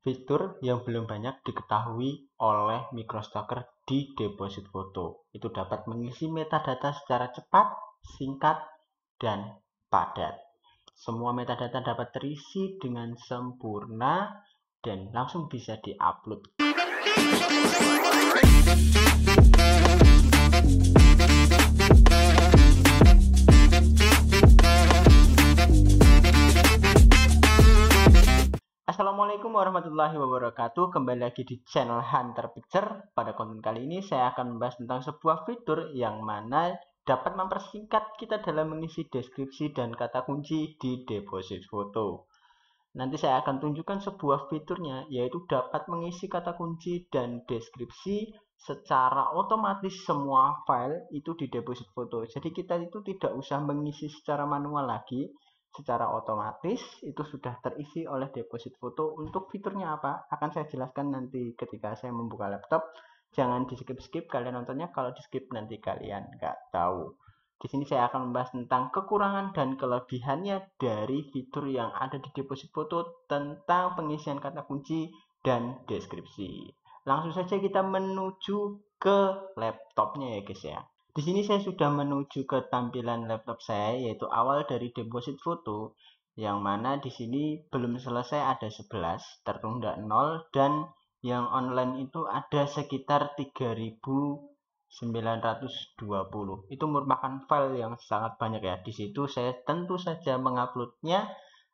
Fitur yang belum banyak diketahui oleh microstalker di deposit foto. Itu dapat mengisi metadata secara cepat, singkat, dan padat. Semua metadata dapat terisi dengan sempurna dan langsung bisa diupload. Assalamualaikum warahmatullahi wabarakatuh Kembali lagi di channel Hunter Picture Pada konten kali ini saya akan membahas tentang sebuah fitur yang mana dapat mempersingkat kita dalam mengisi deskripsi dan kata kunci di deposit foto Nanti saya akan tunjukkan sebuah fiturnya yaitu dapat mengisi kata kunci dan deskripsi secara otomatis semua file itu di deposit foto Jadi kita itu tidak usah mengisi secara manual lagi secara otomatis itu sudah terisi oleh deposit foto. Untuk fiturnya apa? Akan saya jelaskan nanti ketika saya membuka laptop. Jangan di skip-skip kalian nontonnya kalau di skip nanti kalian nggak tahu. Di sini saya akan membahas tentang kekurangan dan kelebihannya dari fitur yang ada di deposit foto tentang pengisian kata kunci dan deskripsi. Langsung saja kita menuju ke laptopnya ya guys ya. Di sini saya sudah menuju ke tampilan laptop saya yaitu awal dari deposit foto yang mana di sini belum selesai ada 11, tertunda 0 dan yang online itu ada sekitar 3920. Itu merupakan file yang sangat banyak ya. Di situ saya tentu saja menguploadnya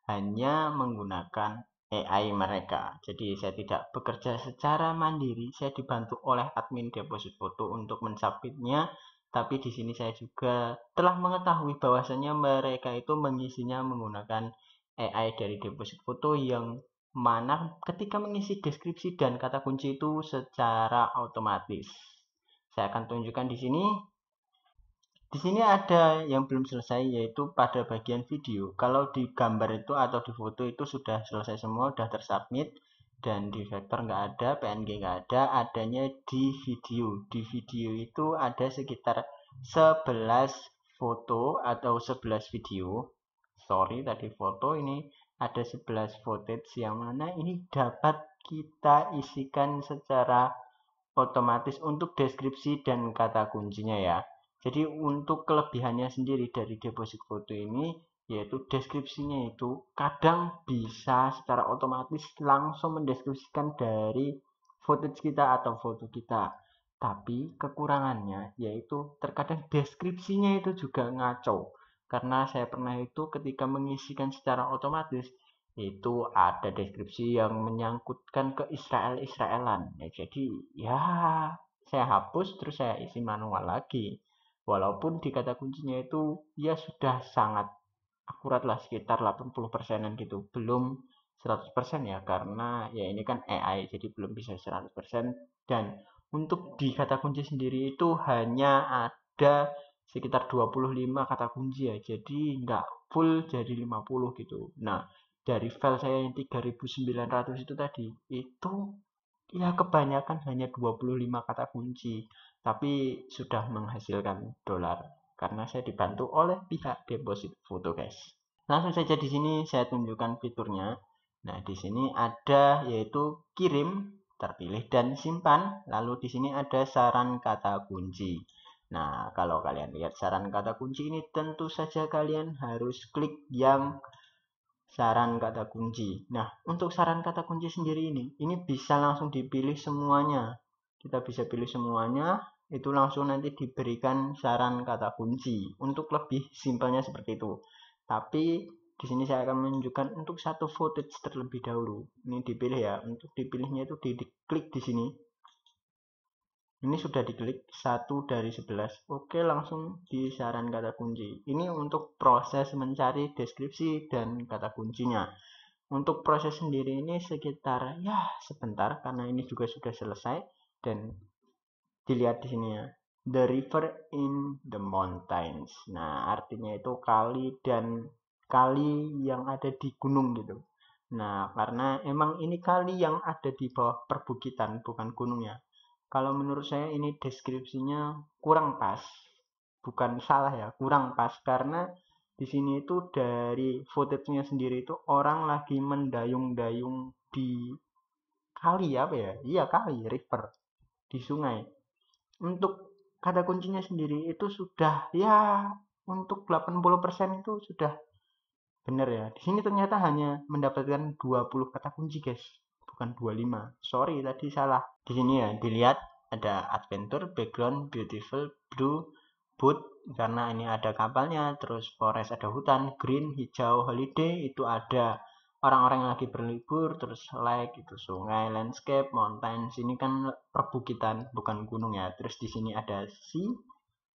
hanya menggunakan AI mereka. Jadi saya tidak bekerja secara mandiri, saya dibantu oleh admin deposit foto untuk mensubmitnya tapi di sini saya juga telah mengetahui bahwasanya mereka itu mengisinya menggunakan AI dari deposit foto yang mana ketika mengisi deskripsi dan kata kunci itu secara otomatis. Saya akan tunjukkan di sini. Di sini ada yang belum selesai yaitu pada bagian video. Kalau di gambar itu atau di foto itu sudah selesai semua, sudah tersubmit dan di vektor nggak ada, PNG nggak ada, adanya di video. Di video itu ada sekitar 11 foto atau 11 video. Sorry, tadi foto ini ada 11 footage yang mana ini dapat kita isikan secara otomatis untuk deskripsi dan kata kuncinya ya. Jadi untuk kelebihannya sendiri dari deposit foto ini yaitu deskripsinya itu kadang bisa secara otomatis langsung mendeskripsikan dari footage kita atau foto kita tapi kekurangannya yaitu terkadang deskripsinya itu juga ngaco karena saya pernah itu ketika mengisikan secara otomatis itu ada deskripsi yang menyangkutkan ke Israel Israelan ya, jadi ya saya hapus terus saya isi manual lagi walaupun di kata kuncinya itu ya sudah sangat akurat lah sekitar 80 persenan gitu belum 100% persen ya karena ya ini kan AI jadi belum bisa 100% persen. dan untuk di kata kunci sendiri itu hanya ada sekitar 25 kata kunci ya jadi nggak full jadi 50 gitu nah dari file saya yang 3900 itu tadi itu ya kebanyakan hanya 25 kata kunci tapi sudah menghasilkan dolar karena saya dibantu oleh pihak deposit foto guys langsung saja di sini saya tunjukkan fiturnya nah di sini ada yaitu kirim terpilih dan simpan lalu di sini ada saran kata kunci nah kalau kalian lihat saran kata kunci ini tentu saja kalian harus klik yang saran kata kunci nah untuk saran kata kunci sendiri ini ini bisa langsung dipilih semuanya kita bisa pilih semuanya itu langsung nanti diberikan saran kata kunci untuk lebih simpelnya seperti itu tapi di sini saya akan menunjukkan untuk satu footage terlebih dahulu ini dipilih ya untuk dipilihnya itu di, klik di sini ini sudah diklik satu dari 11 oke langsung di saran kata kunci ini untuk proses mencari deskripsi dan kata kuncinya untuk proses sendiri ini sekitar ya sebentar karena ini juga sudah selesai dan dilihat di sini ya the river in the mountains nah artinya itu kali dan kali yang ada di gunung gitu nah karena emang ini kali yang ada di bawah perbukitan bukan gunung ya kalau menurut saya ini deskripsinya kurang pas bukan salah ya kurang pas karena di sini itu dari footage-nya sendiri itu orang lagi mendayung-dayung di kali apa ya iya kali river di sungai untuk kata kuncinya sendiri itu sudah ya untuk 80% itu sudah benar ya. Di sini ternyata hanya mendapatkan 20 kata kunci guys, bukan 25. Sorry tadi salah. Di sini ya dilihat ada adventure, background, beautiful, blue, boot karena ini ada kapalnya, terus forest ada hutan, green, hijau, holiday itu ada orang-orang yang lagi berlibur terus like itu sungai landscape mountain sini kan perbukitan bukan gunung ya terus di sini ada sea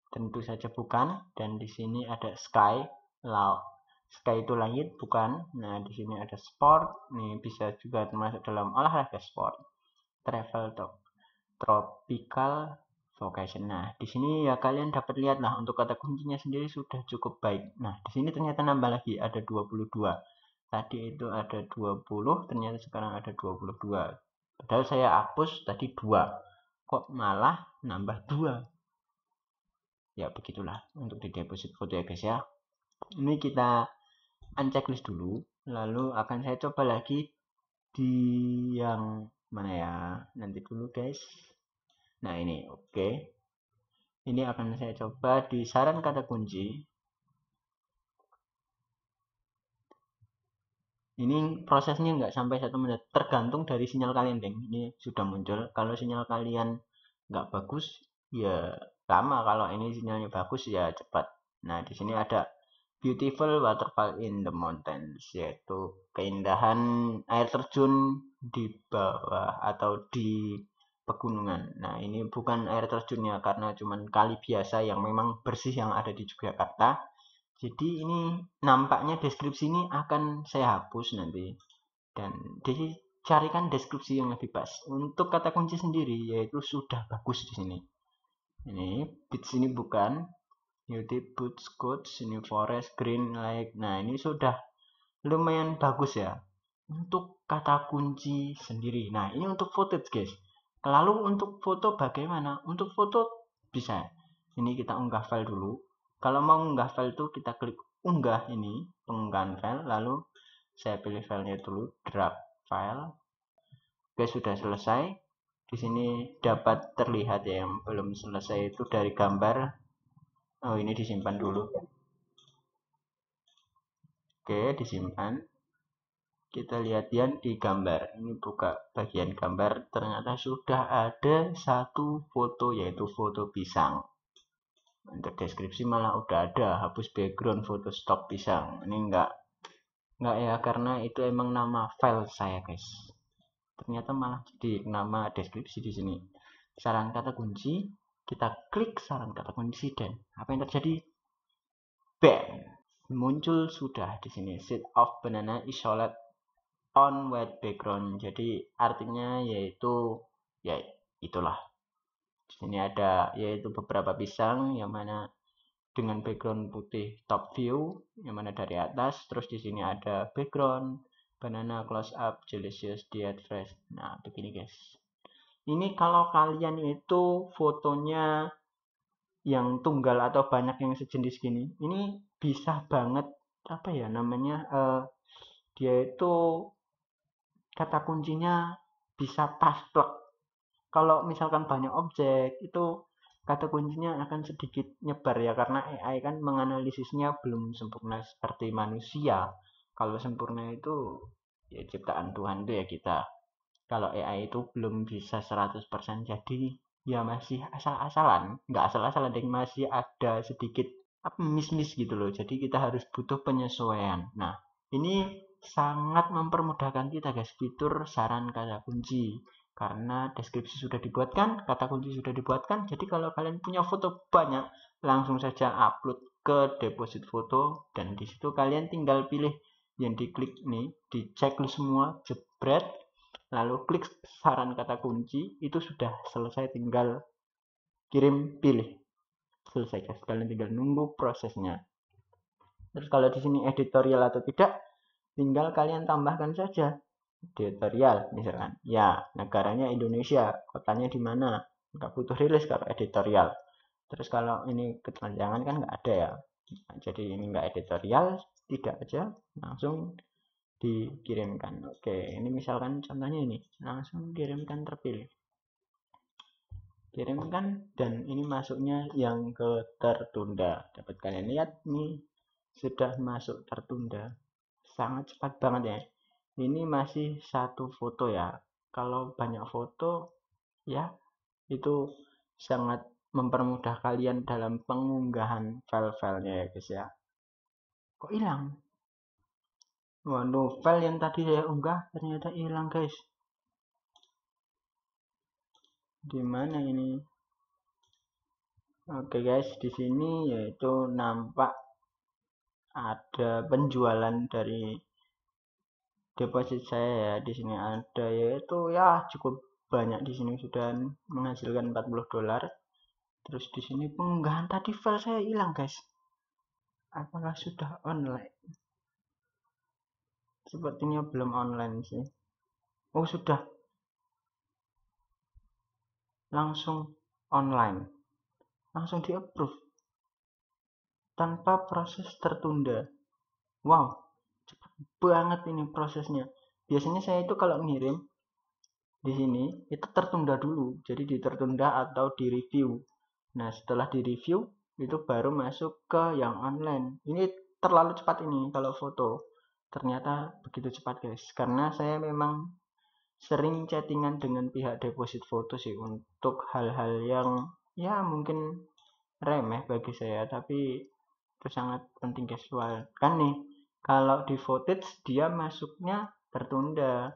tentu saja bukan dan di sini ada sky laut sky itu langit bukan nah di sini ada sport nih bisa juga termasuk dalam olahraga sport travel top tropical vocation nah di sini ya kalian dapat lihat lah untuk kata kuncinya sendiri sudah cukup baik nah di sini ternyata nambah lagi ada 22 tadi itu ada 20 ternyata sekarang ada 22 padahal saya hapus tadi 2 kok malah nambah 2 ya begitulah untuk di deposit foto ya guys ya ini kita uncheck list dulu lalu akan saya coba lagi di yang mana ya nanti dulu guys nah ini oke okay. ini akan saya coba di saran kata kunci ini prosesnya nggak sampai satu menit tergantung dari sinyal kalian deng ini sudah muncul kalau sinyal kalian nggak bagus ya lama kalau ini sinyalnya bagus ya cepat nah di sini ada beautiful waterfall in the mountains yaitu keindahan air terjun di bawah atau di pegunungan nah ini bukan air terjunnya karena cuman kali biasa yang memang bersih yang ada di Yogyakarta jadi ini nampaknya deskripsi ini akan saya hapus nanti dan carikan deskripsi yang lebih pas untuk kata kunci sendiri yaitu sudah bagus di sini ini bits ini bukan YouTube boots codes new forest green like nah ini sudah lumayan bagus ya untuk kata kunci sendiri nah ini untuk footage guys lalu untuk foto bagaimana untuk foto bisa ini kita unggah file dulu kalau mau unggah file itu kita klik unggah ini pengunggahan file lalu saya pilih filenya dulu drag file oke sudah selesai di sini dapat terlihat ya yang belum selesai itu dari gambar oh ini disimpan dulu oke disimpan kita lihat yang di gambar ini buka bagian gambar ternyata sudah ada satu foto yaitu foto pisang untuk deskripsi malah udah ada hapus background foto stop pisang ini enggak enggak ya karena itu emang nama file saya guys ternyata malah jadi nama deskripsi di sini Saran kata kunci kita klik saran kata kunci dan apa yang terjadi bam muncul sudah di sini Set of banana isolate on white background jadi artinya yaitu ya itulah ini ada yaitu beberapa pisang yang mana dengan background putih top view yang mana dari atas. Terus di sini ada background banana close up delicious diet fresh. Nah, begini guys. Ini kalau kalian itu fotonya yang tunggal atau banyak yang sejenis gini, ini bisa banget apa ya namanya uh, dia itu kata kuncinya bisa pas plek kalau misalkan banyak objek itu kata kuncinya akan sedikit nyebar ya karena AI kan menganalisisnya belum sempurna seperti manusia kalau sempurna itu ya ciptaan Tuhan tuh ya kita kalau AI itu belum bisa 100% jadi ya masih asal-asalan nggak asal-asalan deh masih ada sedikit miss gitu loh jadi kita harus butuh penyesuaian nah ini sangat mempermudahkan kita guys fitur saran kata kunci karena deskripsi sudah dibuatkan, kata kunci sudah dibuatkan. Jadi kalau kalian punya foto banyak, langsung saja upload ke deposit foto dan di situ kalian tinggal pilih yang diklik nih, dicek semua, jebret, lalu klik saran kata kunci, itu sudah selesai tinggal kirim pilih. Selesai guys, kalian tinggal nunggu prosesnya. Terus kalau di sini editorial atau tidak, tinggal kalian tambahkan saja editorial misalkan ya negaranya Indonesia kotanya di mana nggak butuh rilis kalau editorial terus kalau ini keterangan kan nggak ada ya nah, jadi ini nggak editorial tidak aja langsung dikirimkan oke ini misalkan contohnya ini langsung kirimkan terpilih kirimkan dan ini masuknya yang ke tertunda dapat kalian lihat nih sudah masuk tertunda sangat cepat banget ya ini masih satu foto ya kalau banyak foto ya itu sangat mempermudah kalian dalam pengunggahan file-filenya ya guys ya kok hilang waduh file yang tadi saya unggah ternyata hilang guys dimana ini oke guys di sini yaitu nampak ada penjualan dari deposit saya ya di sini ada yaitu ya cukup banyak di sini sudah menghasilkan 40 dolar terus di sini penggahan tadi file saya hilang guys apakah sudah online sepertinya belum online sih oh sudah langsung online langsung di approve tanpa proses tertunda wow cepat banget ini prosesnya biasanya saya itu kalau ngirim di sini itu tertunda dulu jadi ditertunda atau di review nah setelah di review itu baru masuk ke yang online ini terlalu cepat ini kalau foto ternyata begitu cepat guys karena saya memang sering chattingan dengan pihak deposit foto sih untuk hal-hal yang ya mungkin remeh bagi saya tapi itu sangat penting guys kan nih kalau di footage dia masuknya tertunda.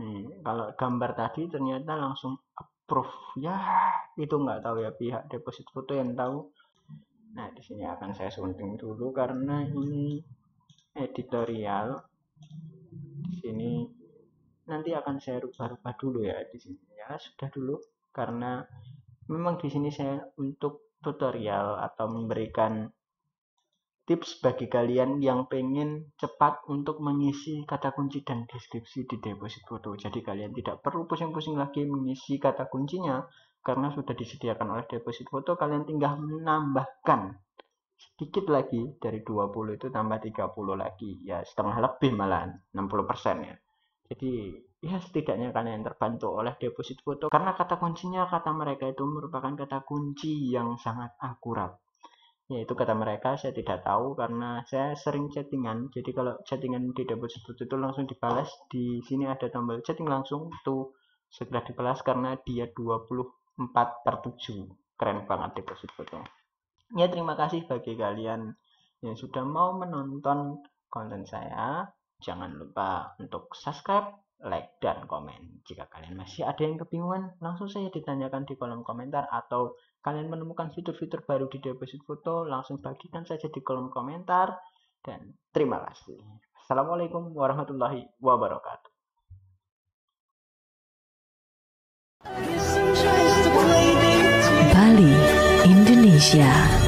Nih, kalau gambar tadi ternyata langsung approve. Ya, itu nggak tahu ya pihak deposit foto yang tahu. Nah, di sini akan saya sunting dulu karena ini editorial. Di sini nanti akan saya rubah-rubah dulu ya di sini ya sudah dulu karena memang di sini saya untuk tutorial atau memberikan tips bagi kalian yang pengen cepat untuk mengisi kata kunci dan deskripsi di deposit foto. Jadi kalian tidak perlu pusing-pusing lagi mengisi kata kuncinya karena sudah disediakan oleh deposit foto, kalian tinggal menambahkan sedikit lagi dari 20 itu tambah 30 lagi ya setengah lebih malahan 60% ya. Jadi ya setidaknya kalian terbantu oleh deposit foto karena kata kuncinya kata mereka itu merupakan kata kunci yang sangat akurat ya itu kata mereka saya tidak tahu karena saya sering chattingan jadi kalau chattingan di double seperti itu langsung dibalas di sini ada tombol chatting langsung itu segera dibalas karena dia 24 per 7 keren banget deposit foto ya terima kasih bagi kalian yang sudah mau menonton konten saya jangan lupa untuk subscribe like dan komen jika kalian masih ada yang kebingungan langsung saya ditanyakan di kolom komentar atau Kalian menemukan fitur-fitur baru di deposit foto, langsung bagikan saja di kolom komentar. Dan terima kasih. Assalamualaikum warahmatullahi wabarakatuh. Bali, Indonesia.